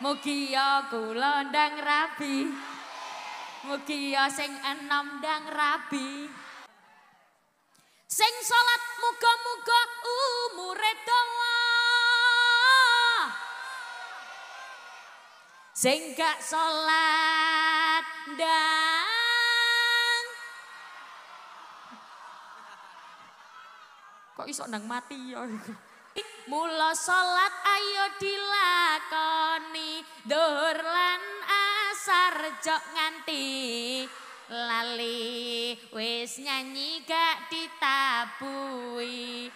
Mugiya kula ndang rabi. Mugiya sing enom ndang rabi. Sing salat muga-muga umure dawa. Sing gak salat ndang. Kok iso ndang mati ya Mula salat ayo dilakoni Dhuhur lan asar jok nganti lali wis nyanyi gak ditabui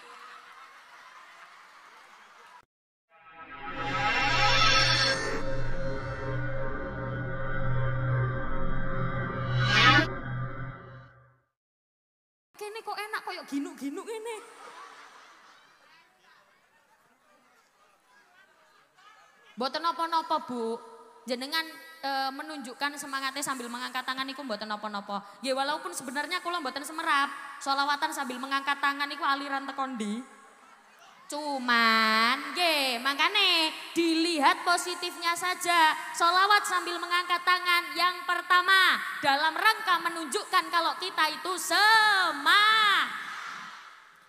kene kok enak koyok ginuk-ginuk ini Boten nopo nopo Bu. Jenengan e, menunjukkan semangatnya sambil mengangkat tangan iku boten nopo nopo. Ya walaupun sebenarnya kula boten semerap, solawatan sambil mengangkat tangan iku aliran tekondi. Cuman, g, makanya dilihat positifnya saja. Solawat sambil mengangkat tangan yang pertama dalam rangka menunjukkan kalau kita itu semangat.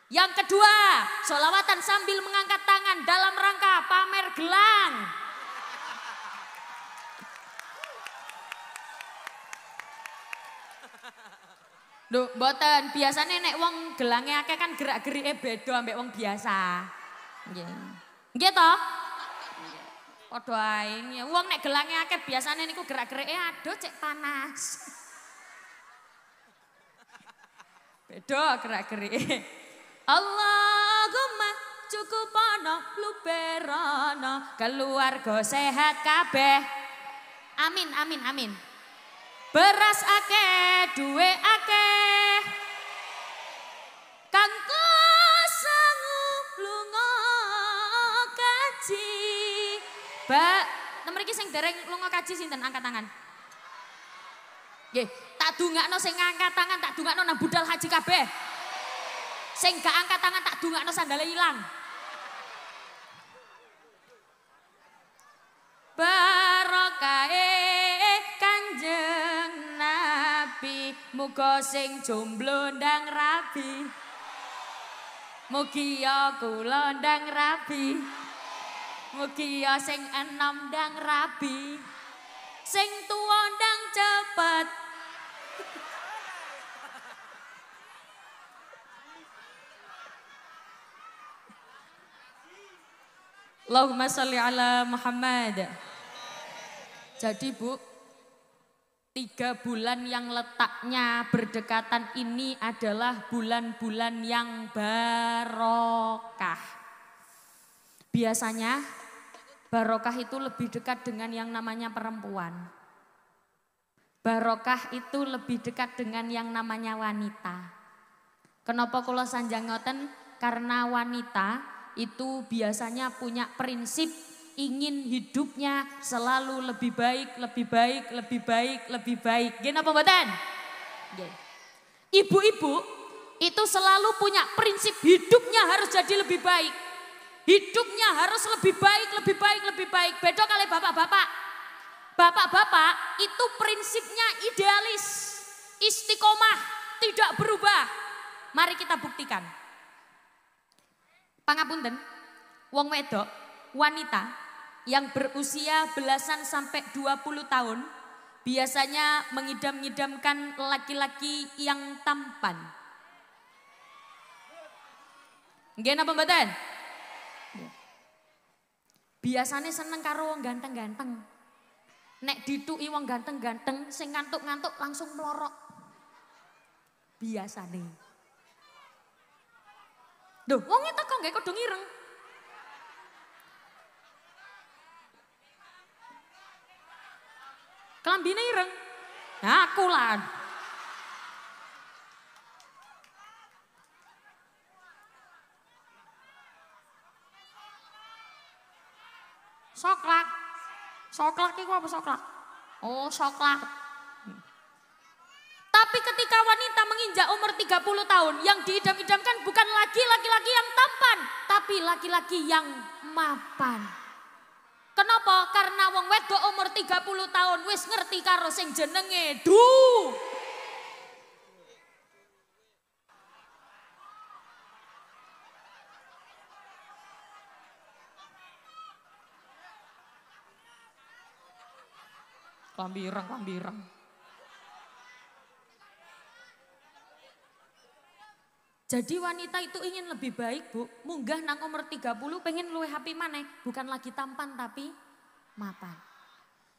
Yang kedua, solawatan sambil mengangkat tangan dalam rangka pamer gelang. Duh, boten, biasanya nek wong gelangnya ake kan gerak eh bedo ambek wong biasa. Nggih. Nggih to? Padha ae. Wong nek gelangnya akeh biasane niku gerak eh aduh cek panas. bedo gerak-gerike. Allahumma cukup ana luberana keluarga sehat kabeh. Amin amin amin. Beras akeh, duwe akeh. Kangku sangu lunga kaji. Mbak, nomor iki sing dereng lunga kaji sinten angkat tangan. Nggih, tak dungakno sing ngangkat tangan, tak dungakno nang budal haji kabeh. Sing gak angkat tangan tak no sandalnya hilang. Barokai e Kanjeng Nabi muka sing jomblo ndang rabi. Mugiyo ya kulo ndang rabi. mugiyo ya sing enam ndang rabi. Sing tuwa ndang cepet Allahumma salli ala Muhammad. Jadi Bu, tiga bulan yang letaknya berdekatan ini adalah bulan-bulan yang barokah. Biasanya barokah itu lebih dekat dengan yang namanya perempuan. Barokah itu lebih dekat dengan yang namanya wanita. Kenapa kula sanjang ngoten? Karena wanita itu biasanya punya prinsip ingin hidupnya selalu lebih baik, lebih baik, lebih baik, lebih baik. Gini apa mboten? Ibu-ibu itu selalu punya prinsip hidupnya harus jadi lebih baik. Hidupnya harus lebih baik, lebih baik, lebih baik. Beda kali bapak-bapak. Bapak-bapak itu prinsipnya idealis, istiqomah, tidak berubah. Mari kita buktikan. Pangapunten, wong wedok, wanita yang berusia belasan sampai 20 tahun biasanya mengidam-idamkan laki-laki yang tampan. Gena pembetan? Biasanya seneng karo wong ganteng-ganteng. Nek dituki wong ganteng-ganteng sing ngantuk-ngantuk langsung melorok. Biasanya. Duh, wonge teko gak kudu ngireng. Kelambine ireng. Nah, aku lah Soklak. Soklak iku apa soklak? Oh, soklak. Hmm. Tapi ketika wanita menginjak umur 30 tahun, yang diidam-idamkan bukan lagi laki-laki yang tampan, tapi laki-laki yang mapan. Kenapa? Karena wong wedok umur 30 tahun wis ngerti karo sing jenenge du. Lambirang, lambirang. Jadi wanita itu ingin lebih baik bu, munggah nang umur 30 pengen luwe happy mana, bukan lagi tampan tapi mapan.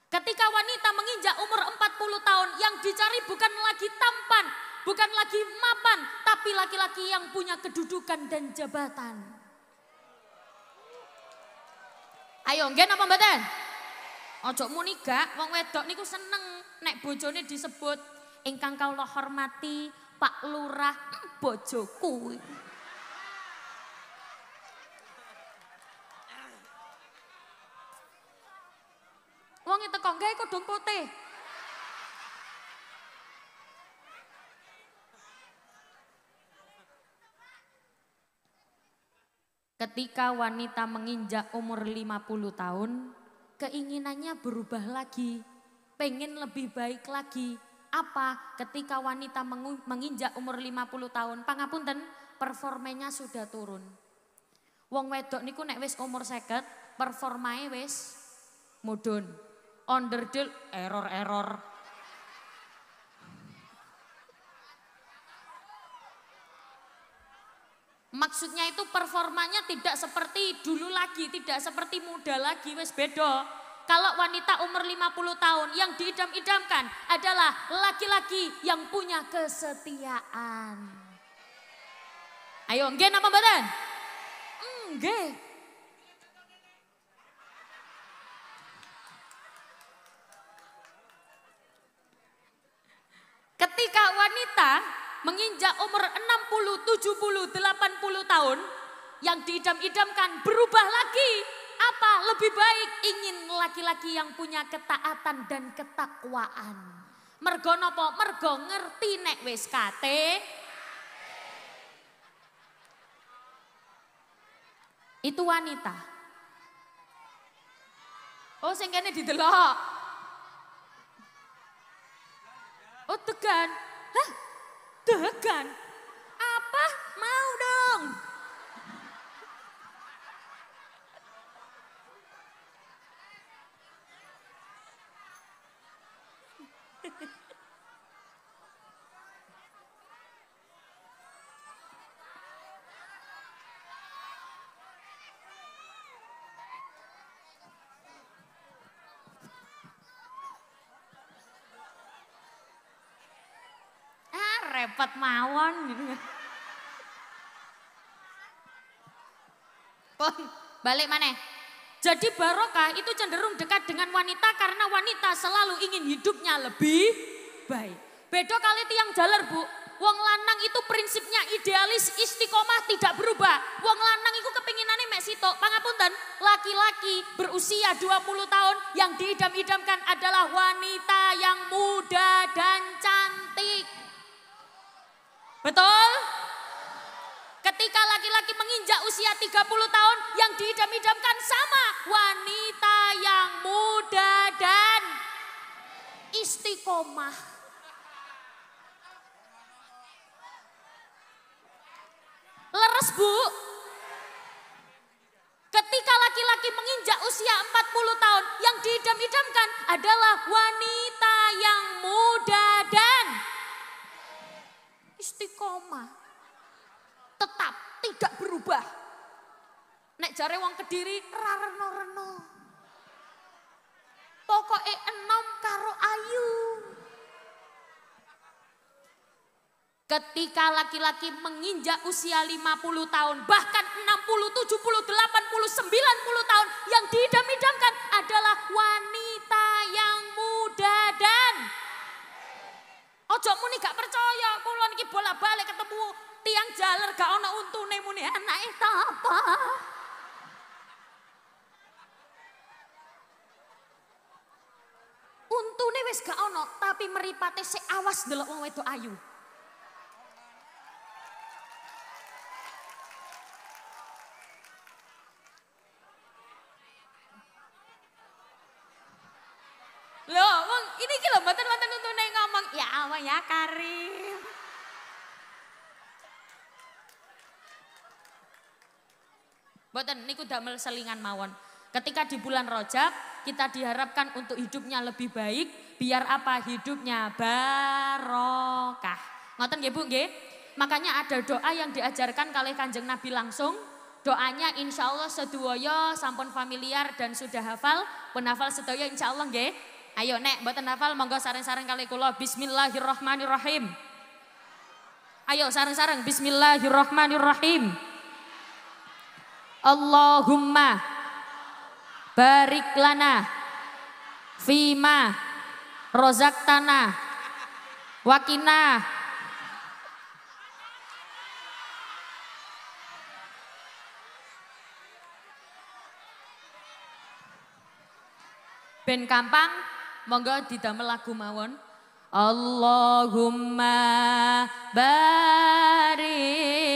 Ketika wanita menginjak umur 40 tahun yang dicari bukan lagi tampan, bukan lagi mapan, tapi laki-laki yang punya kedudukan dan jabatan. Ayo gen apa mboten? Ojo muni gak wong wedok niku seneng nek bojone disebut kau kawula hormati, Pak Lurah bojoku. Wong e teko nggae dong putih. Ketika wanita menginjak umur 50 tahun, keinginannya berubah lagi, pengen lebih baik lagi, apa ketika wanita menginjak umur 50 tahun, pangapunten performanya sudah turun. Wong wedok niku nek wis umur 50, performae wis mudun. Underdeal error-error. Maksudnya itu performanya tidak seperti dulu lagi, tidak seperti muda lagi, wes bedo. Kalau wanita umur 50 tahun yang diidam-idamkan adalah laki-laki yang punya kesetiaan. Ayo, enggak nama badan? Enggak. Ketika wanita menginjak umur 60, 70, 80 tahun, yang diidam-idamkan berubah lagi apa? Lebih baik ingin laki-laki yang punya ketaatan dan ketakwaan. Mergo nopo? Mergo ngerti nek wis kate. Itu wanita. Oh sing kene didelok. Oh degan. Hah? Degan. Apa? Mau repot mawon gitu. Pun balik mana? Jadi barokah itu cenderung dekat dengan wanita karena wanita selalu ingin hidupnya lebih baik. Bedo kali tiang jalar bu, Wong lanang itu prinsipnya idealis istiqomah tidak berubah. Wong lanang itu kepinginannya mek sitok. Pangapunten, laki-laki berusia 20 tahun yang diidam-idamkan adalah wanita yang muda dan cantik. Betul? Ketika laki-laki menginjak usia 30 tahun yang diidam-idamkan sama wanita yang muda dan istiqomah. Leres bu. Ketika laki-laki menginjak usia 40 tahun yang diidam-idamkan adalah wanita yang muda istiqomah. Tetap tidak berubah. Nek jare wong Kediri rareno-reno. E enom karo ayu. Ketika laki-laki menginjak usia 50 tahun, bahkan 60, 70, 80, 90 tahun, yang diidam-idamkan adalah wanita yang muda dan ojo muni gak percaya jaler gak ana untune muni anake ta apa? Untune wis gak ana, tapi meripate sik awas ndelok wong wedok ayu. Boten niku damel selingan mawon. Ketika di bulan Rojab kita diharapkan untuk hidupnya lebih baik, biar apa hidupnya barokah. Ngoten nggih Bu nggih? Makanya ada doa yang diajarkan oleh Kanjeng Nabi langsung. Doanya insya Allah seduoyo sampun familiar dan sudah hafal. Penafal sedoyo insya Allah nggih. Ayo nek buat hafal monggo sareng-sareng kali kula Bismillahirrahmanirrahim. Ayo sareng-sareng Bismillahirrahmanirrahim. Allahumma barik lana fima rozaktana wakina Ben Kampang monggo didamel lagu mawon Allahumma barik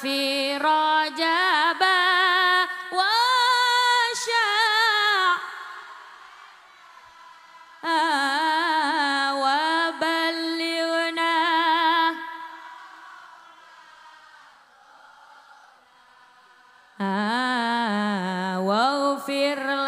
في رجب وشاع وبلغنا واغفر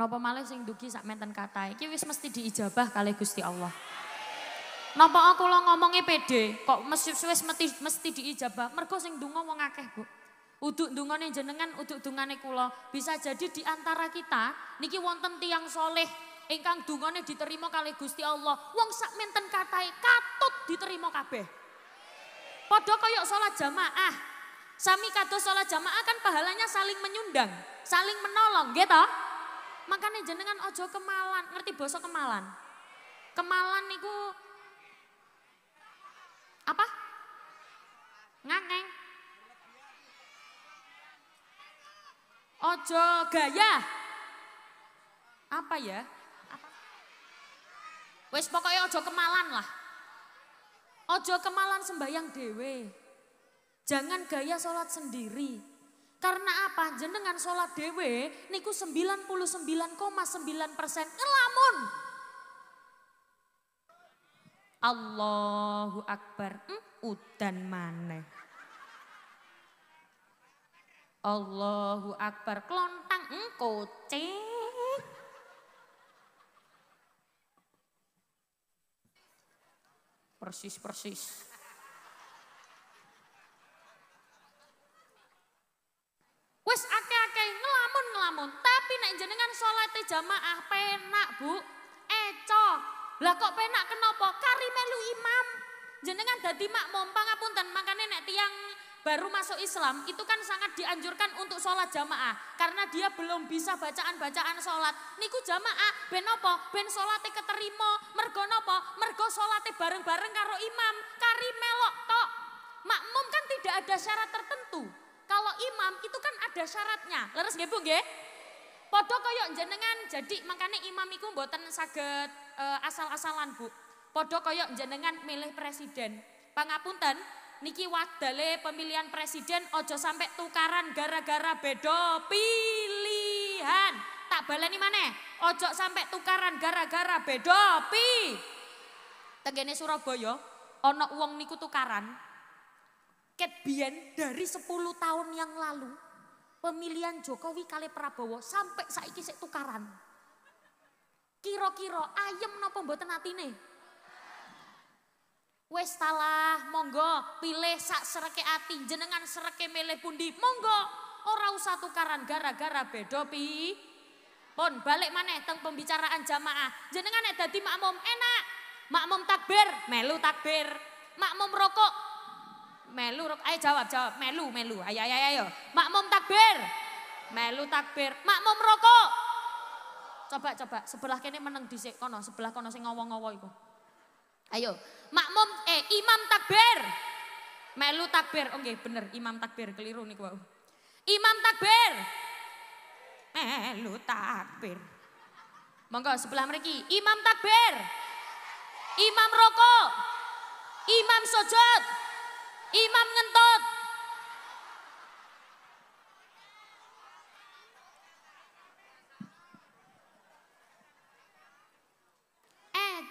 Nopo malah sing dugi sak menten kata, Iki wis mesti diijabah kali Gusti Allah. Nopo aku lo ngomongi pede, kok mesti wis mesti mesti diijabah. Mergo sing dungo wong akeh, Bu. Uduk nih jenengan, uduk dungane kulo Bisa jadi diantara kita niki wonten tiang soleh ingkang nih diterima kali Gusti Allah. Wong sak menten kata, katut diterima kabeh. Podo koyok sholat jamaah. Sami kado sholat jamaah kan pahalanya saling menyundang, saling menolong, gitu. Makanya jenengan ojo kemalan, ngerti boso kemalan? Kemalan niku apa? Ngangeng. Ojo gaya. Apa ya? Apa? Wes pokoknya ojo kemalan lah. Ojo kemalan sembahyang dewe. Jangan gaya sholat sendiri. Karena apa? Jenengan sholat dewe niku 99,9 persen ngelamun. Allahu Akbar, hmm, udan maneh. Allahu Akbar, kelontang, hmm, kocek. Persis-persis. jamaah penak bu, eco. Lah kok penak kenapa? Kari melu imam. Jenengan dadi makmum dan makanya nek tiang baru masuk Islam itu kan sangat dianjurkan untuk sholat jamaah karena dia belum bisa bacaan-bacaan sholat niku jamaah ben apa ben sholat keterima mergo nopo mergo sholat bareng-bareng karo imam kari melok tok makmum kan tidak ada syarat tertentu kalau imam itu kan ada syaratnya leres nggih Bu nggih Podo koyok jenengan, jadi makanya imamiku mboten saged e, asal-asalan bu. Podo koyok jenengan milih presiden. Pangapunten, niki wadale pemilihan presiden ojo sampai tukaran gara-gara bedo pilihan. Tak baleni mana? Ojo sampai tukaran gara-gara bedo pi. Tegene Surabaya, ono uang niku tukaran. Ket dari 10 tahun yang lalu, pemilihan Jokowi kali Prabowo sampai saiki sik tukaran. Kira-kira ayem napa mboten atine? Wes talah, monggo pilih sak sereke ati jenengan sereke milih pundi? Monggo ora usah tukaran gara-gara beda pi. Pon balik maneh teng pembicaraan jamaah. Jenengan nek dadi makmum enak. Makmum takbir, melu takbir. Makmum rokok, Melu, ayo jawab, jawab. Melu, melu. Ayo, ayo, ayo. Makmum takbir. Melu takbir. Makmum rokok. Coba, coba. Sebelah kene meneng dhisik kono, sebelah kono sing ngowo-ngowo iku. Ayo. Makmum eh imam takbir. Melu takbir. oke oh, okay, bener. Imam takbir keliru nih gua, Imam takbir. Melu takbir. Monggo sebelah mereka, Imam takbir. Imam rokok. Imam sojot. Imam ngentut.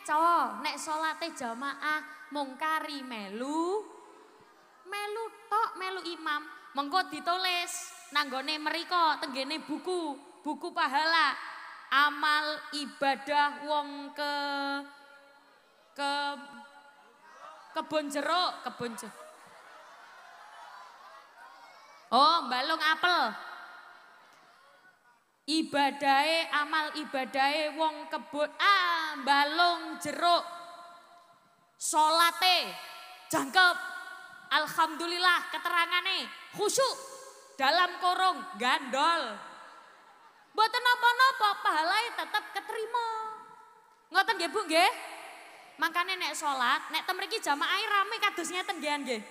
co, nek salate jamaah mongkari melu. Melu tok, melu imam. Mengko ditulis nanggone meriko tenggene buku, buku pahala. Amal ibadah wong ke ke kebun jeruk, kebun jeruk. Oh, balung apel. ibadai amal ibadai wong kebut ah balung jeruk. solate jangkep. Alhamdulillah keterangan nih khusyuk dalam korong gandol. buat nopo nopo pahalai tetap keterima. Ngoten gak Bu gak? Makanya nek sholat, nek temeriki jamaah rame kadusnya tenggian gak?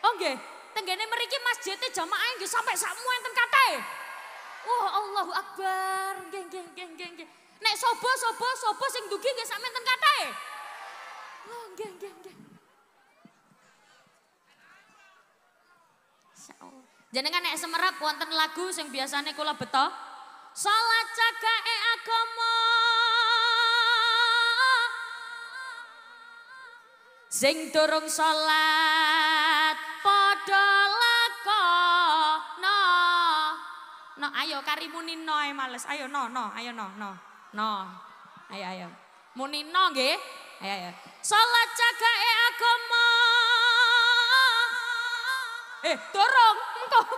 Oh gak? tenggene meriki masjidnya jamaah yang sampai semua enten kathah. Wah, oh, Allahu Akbar. Geng geng geng geng geng. Nek sobo sobo sobo sing dugi nggih sak menten Oh geng geng geng. Jadi kan nek semerap wonten lagu sing biasane kula beto. Salat e agama. Sing dorong salat No, ayo karimuni noe males. Ayo no, no, ayo no, no, no. Ayo, ayo. Muni no nggih. Ayo, ayo. Salat e agama. Eh, dorong engkau.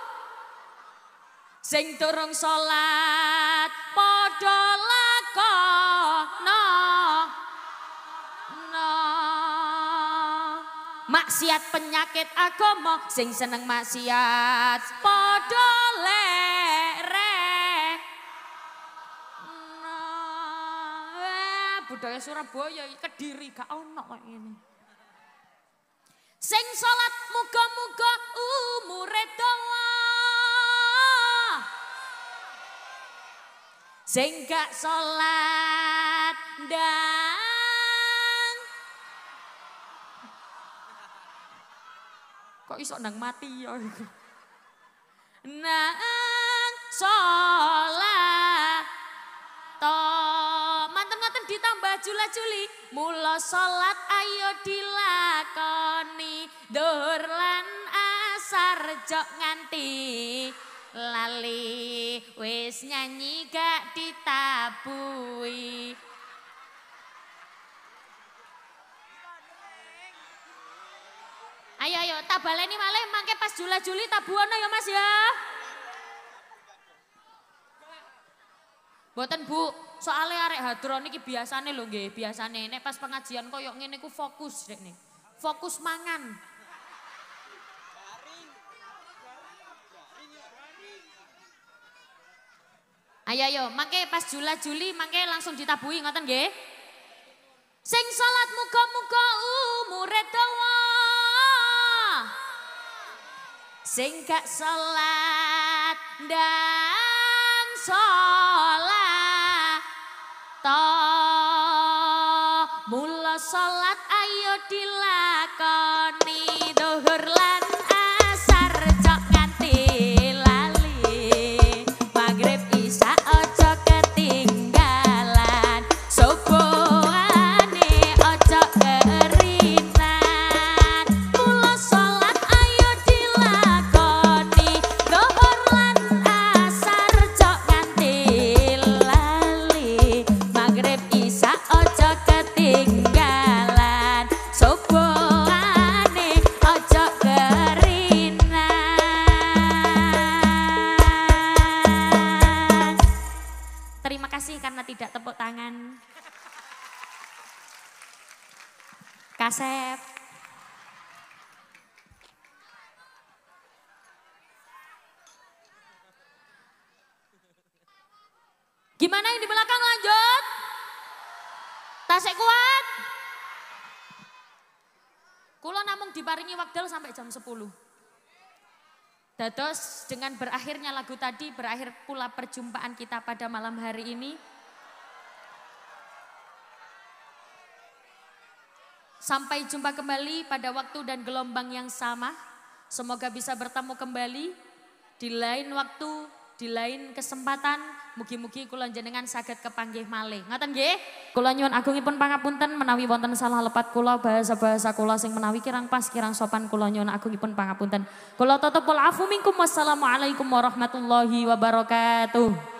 Sing dorong salat podolako no No. Maksiat penyakit agama sing seneng maksiat. Padha budaya Surabaya Kediri gak ono kok ini Sing salat muga-muga umure dawa. Sing gak salat dan Kok iso nang mati ya. Nang salat to Jula juli mula sholat ayo dilakoni dhuhur asar jok nganti lali wis nyanyi gak ditabui Ayo ayo tabale tabaleni malih mangke pas jula juli tabuan ayo ya, Mas ya. Boten Bu, Soalnya arek hadron ini biasane lho nggih, biasane nek pas pengajian yuk ini ku fokus dek nih. Fokus mangan. Ayo ayo, mangke pas Jula Juli mangke langsung ditabui ngoten nggih. Sing salat muka muka umur dawa. Sing gak salat dan salat mula salat ayo dilakoni dhuhur lan ngidol sampai jam 10. Dados dengan berakhirnya lagu tadi, berakhir pula perjumpaan kita pada malam hari ini. Sampai jumpa kembali pada waktu dan gelombang yang sama. Semoga bisa bertemu kembali di lain waktu, di lain kesempatan, Mugi-mugi kula jenengan saged kepanggih malih. Ngoten nggih? Kula nyuwun agungipun pangapunten menawi wonten salah lepat kula bahasa-bahasa kula sing menawi kirang pas kirang sopan kula nyuwun agungipun pangapunten. Kula tutup wal afu minkum alaikum warahmatullahi wabarakatuh.